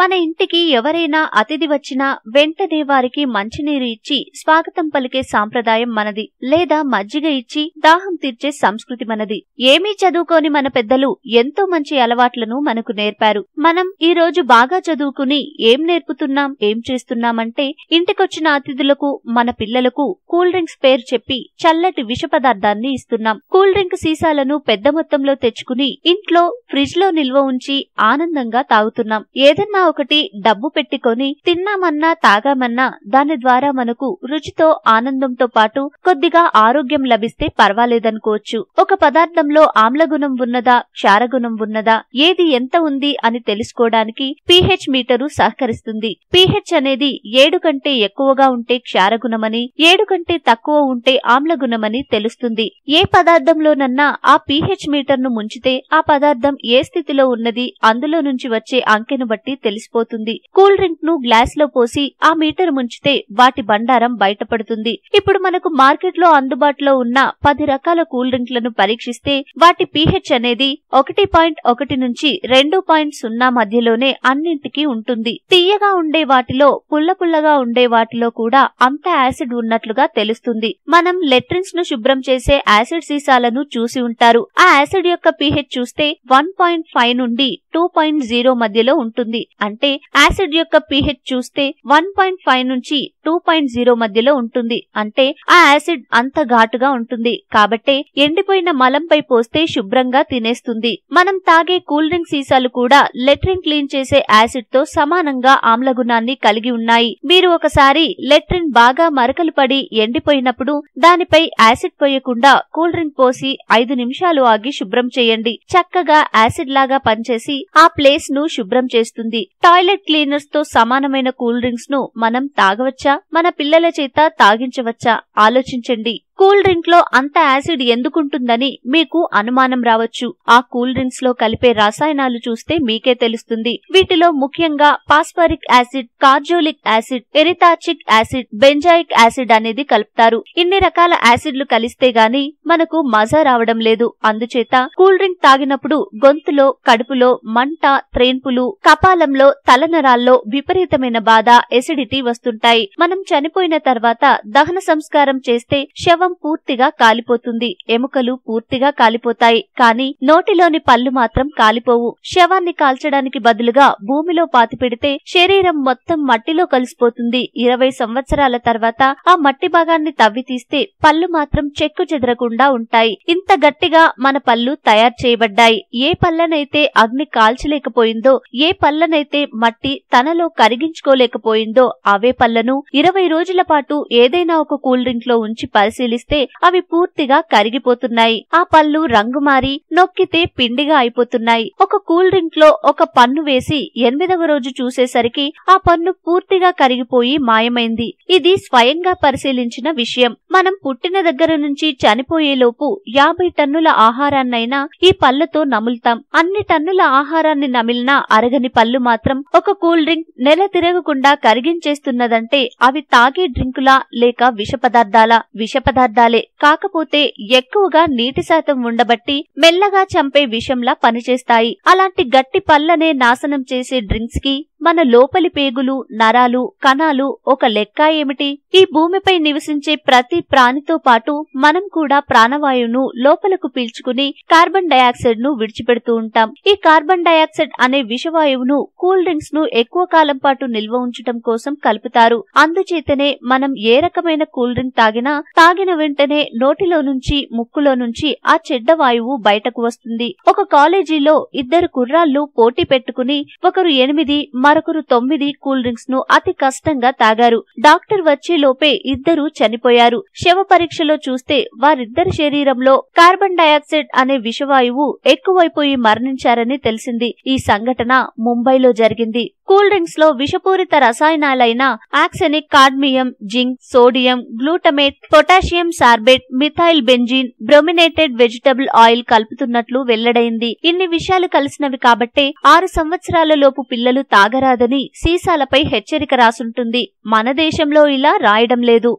మన ఇంటికి ఎవరైనా అతిథి వచ్చినా వెంటనే వారికి మంచినీరు ఇచ్చి స్వాగతం పలికే సాంప్రదాయం మనది లేదా మజ్జిగ ఇచ్చి దాహం తీర్చే సంస్కృతి మనది ఏమీ చదువుకోని మన పెద్దలు ఎంతో మంచి అలవాట్లను మనకు నేర్పారు మనం ఈ రోజు బాగా చదువుకుని ఏం నేర్పుతున్నాం ఏం చేస్తున్నామంటే ఇంటికొచ్చిన అతిథులకు మన పిల్లలకు కూల్ డ్రింక్స్ పేరు చెప్పి చల్లటి విష పదార్థాన్ని ఇస్తున్నాం కూల్ డ్రింక్ సీసాలను పెద్ద మొత్తంలో తెచ్చుకుని ఇంట్లో ఫ్రిడ్జ్ లో నిల్వ ఉంచి ఆనందంగా తాగుతున్నాం ఏదన్నా ఒకటి డబ్బు పెట్టుకొని తిన్నామన్నా తాగామన్నా దాని ద్వారా మనకు రుచితో ఆనందంతో పాటు కొద్దిగా ఆరోగ్యం లభిస్తే పర్వాలేదనుకోవచ్చు ఒక పదార్థంలో ఆమ్లగుణం ఉన్నదా క్షారగుణం ఉన్నదా ఏది ఎంత ఉంది అని తెలుసుకోవడానికి పీహెచ్ మీటరు సహకరిస్తుంది పీహెచ్ అనేది ఏడు కంటే ఎక్కువగా ఉంటే క్షారగుణమని ఏడు కంటే తక్కువ ఉంటే ఆమ్లగుణమని తెలుస్తుంది ఏ పదార్థంలోనన్నా ఆ పీహెచ్ ను ముంచితే ఆ పదార్థం ఏ స్థితిలో ఉన్నది అందులో నుంచి వచ్చే అంకెను బట్టి తెలుసు తెలిసిపోతుంది కూల్ డ్రింక్ ను గ్లాస్ లో పోసి ఆ మీటర్ ముంచితే వాటి బండారం బయటపడుతుంది ఇప్పుడు మనకు మార్కెట్ లో అందుబాటులో ఉన్న పది రకాల కూల్ డ్రింక్ లను పరీక్షిస్తే వాటి పీహెచ్ అనేది ఒకటి పాయింట్ ఒకటి నుంచి రెండు పాయింట్ సున్నా మధ్యలోనే అన్నింటికీ ఉంటుంది తీయగా ఉండే వాటిలో పుల్ల పుల్లగా ఉండే వాటిలో కూడా అంత యాసిడ్ ఉన్నట్లుగా తెలుస్తుంది మనం లెట్రిన్స్ ను శుభ్రం చేసే యాసిడ్ సీసాలను చూసి ఉంటారు ఆ యాసిడ్ యొక్క పీహెచ్ చూస్తే వన్ పాయింట్ ఫైవ్ నుండి టూ పాయింట్ జీరో మధ్యలో ఉంటుంది అంటే యాసిడ్ యొక్క పీహెచ్ చూస్తే వన్ పాయింట్ ఫైవ్ నుంచి టూ పాయింట్ జీరో మధ్యలో ఉంటుంది అంటే ఆ యాసిడ్ అంత ఘాటుగా ఉంటుంది కాబట్టి ఎండిపోయిన మలంపై పోస్తే శుభ్రంగా తినేస్తుంది మనం తాగే కూల్ డ్రింక్ సీసాలు కూడా లెట్రిన్ క్లీన్ చేసే యాసిడ్ తో సమానంగా ఆమ్లగుణాన్ని కలిగి ఉన్నాయి మీరు ఒకసారి లెట్రిన్ బాగా మరకలు పడి ఎండిపోయినప్పుడు దానిపై యాసిడ్ పోయకుండా కూల్ డ్రింక్ పోసి ఐదు నిమిషాలు ఆగి శుభ్రం చేయండి చక్కగా యాసిడ్ లాగా పనిచేసి ఆ ప్లేస్ ను శుభ్రం చేస్తుంది టాయిలెట్ క్లీనర్స్ తో సమానమైన కూల్ డ్రింక్స్ ను మనం తాగవచ్చా మన పిల్లల చేత తాగించవచ్చా ఆలోచించండి కూల్ డ్రింక్ లో అంత యాసిడ్ ఎందుకుంటుందని మీకు అనుమానం రావచ్చు ఆ కూల్ డ్రింక్స్ లో కలిపే రసాయనాలు చూస్తే మీకే తెలుస్తుంది వీటిలో ముఖ్యంగా పాస్పరిక్ యాసిడ్ కార్జోలిక్ యాసిడ్ ఎరితాచిక్ యాసిడ్ బెంజాయిక్ యాసిడ్ అనేది కలుపుతారు ఇన్ని రకాల యాసిడ్లు కలిస్తే గాని మనకు మజా రావడం లేదు అందుచేత కూల్ డ్రింక్ తాగినప్పుడు గొంతులో కడుపులో మంట త్రేన్పులు కపాలంలో తలనరాల్లో విపరీతమైన బాధ ఎసిడిటీ వస్తుంటాయి మనం చనిపోయిన తర్వాత దహన సంస్కారం చేస్తే శవం చర్మం పూర్తిగా కాలిపోతుంది ఎముకలు పూర్తిగా కాలిపోతాయి కాని నోటిలోని పళ్ళు మాత్రం కాలిపోవు శవాన్ని కాల్చడానికి బదులుగా భూమిలో పాతిపెడితే శరీరం మొత్తం మట్టిలో కలిసిపోతుంది ఇరవై సంవత్సరాల తర్వాత ఆ మట్టి భాగాన్ని తవ్వి తీస్తే పళ్ళు మాత్రం చెక్కు చెదరకుండా ఉంటాయి ఇంత గట్టిగా మన పళ్ళు తయారు చేయబడ్డాయి ఏ పళ్ళనైతే అగ్ని కాల్చలేకపోయిందో ఏ పళ్ళనైతే మట్టి తనలో కరిగించుకోలేకపోయిందో అవే పళ్ళను ఇరవై రోజుల పాటు ఏదైనా ఒక కూల్ డ్రింక్ లో ఉంచి పరిశీలి తగిలిస్తే అవి పూర్తిగా కరిగిపోతున్నాయి ఆ పళ్ళు రంగు మారి నొక్కితే పిండిగా అయిపోతున్నాయి ఒక కూల్ డ్రింక్ లో ఒక పన్ను వేసి ఎనిమిదవ రోజు చూసేసరికి ఆ పన్ను పూర్తిగా కరిగిపోయి మాయమైంది ఇది స్వయంగా పరిశీలించిన విషయం మనం పుట్టిన దగ్గర నుంచి చనిపోయేలోపు యాభై టన్నుల ఆహారాన్నైనా ఈ పళ్ళతో నములుతాం అన్ని టన్నుల ఆహారాన్ని నమిలినా అరగని పళ్ళు మాత్రం ఒక కూల్ డ్రింక్ నెల తిరగకుండా కరిగించేస్తున్నదంటే అవి తాగే డ్రింకులా లేక విష పదార్థాల విష పదార్థాలే కాకపోతే ఎక్కువగా నీటి శాతం ఉండబట్టి మెల్లగా చంపే విషంలా పనిచేస్తాయి అలాంటి గట్టి పళ్ళనే నాశనం చేసే డ్రింక్స్ కి మన లోపలి పేగులు నరాలు కణాలు ఒక లెక్క ఏమిటి ఈ భూమిపై నివసించే ప్రతి ప్రాణితో పాటు మనం కూడా ప్రాణవాయువును లోపలకు పీల్చుకుని కార్బన్ డయాక్సైడ్ ను విడిచిపెడుతూ ఉంటాం ఈ కార్బన్ డయాక్సైడ్ అనే విషవాయువును కూల్ డ్రింక్స్ ను ఎక్కువ కాలం పాటు నిల్వ ఉంచటం కోసం కలుపుతారు అందుచేతనే మనం ఏ రకమైన కూల్ డ్రింక్ తాగినా తాగిన వెంటనే నోటిలో నుంచి ముక్కులో నుంచి ఆ చెడ్డ వాయువు బయటకు వస్తుంది ఒక కాలేజీలో ఇద్దరు కుర్రాళ్లు పోటీ పెట్టుకుని ఒకరు ఎనిమిది మరొకరు తొమ్మిది కూల్ డ్రింక్స్ ను అతి కష్టంగా తాగారు డాక్టర్ వచ్చే లోపే ఇద్దరు చనిపోయారు శవ పరీక్షలో చూస్తే వారిద్దరి శరీరంలో కార్బన్ డయాక్సైడ్ అనే విషవాయువు ఎక్కువైపోయి మరణించారని తెలిసింది ఈ సంఘటన ముంబైలో జరిగింది కూల్ డ్రింక్స్ లో విషపూరిత రసాయనాలైన arsenic cadmium zinc sodium glutamate potassium sorbate methyl benzene brominated vegetable oil కలుపుతున్నట్లు వెల్లడైంది ఇన్ని విషయాలు కలిసినవి కాబట్టే ఆరు సంవత్సరాల లోపు పిల్లలు తాగరాదని సీసాలపై హెచ్చరిక రాసుంటుంది మన దేశంలో ఇలా రాయడం లేదు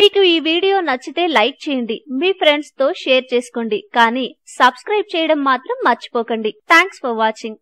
మీకు ఈ వీడియో నచ్చితే లైక్ చేయండి మీ ఫ్రెండ్స్తో షేర్ చేసుకోండి కానీ సబ్స్క్రైబ్ చేయడం మాత్రం మర్చిపోకండి థ్యాంక్స్ ఫర్ వాచింగ్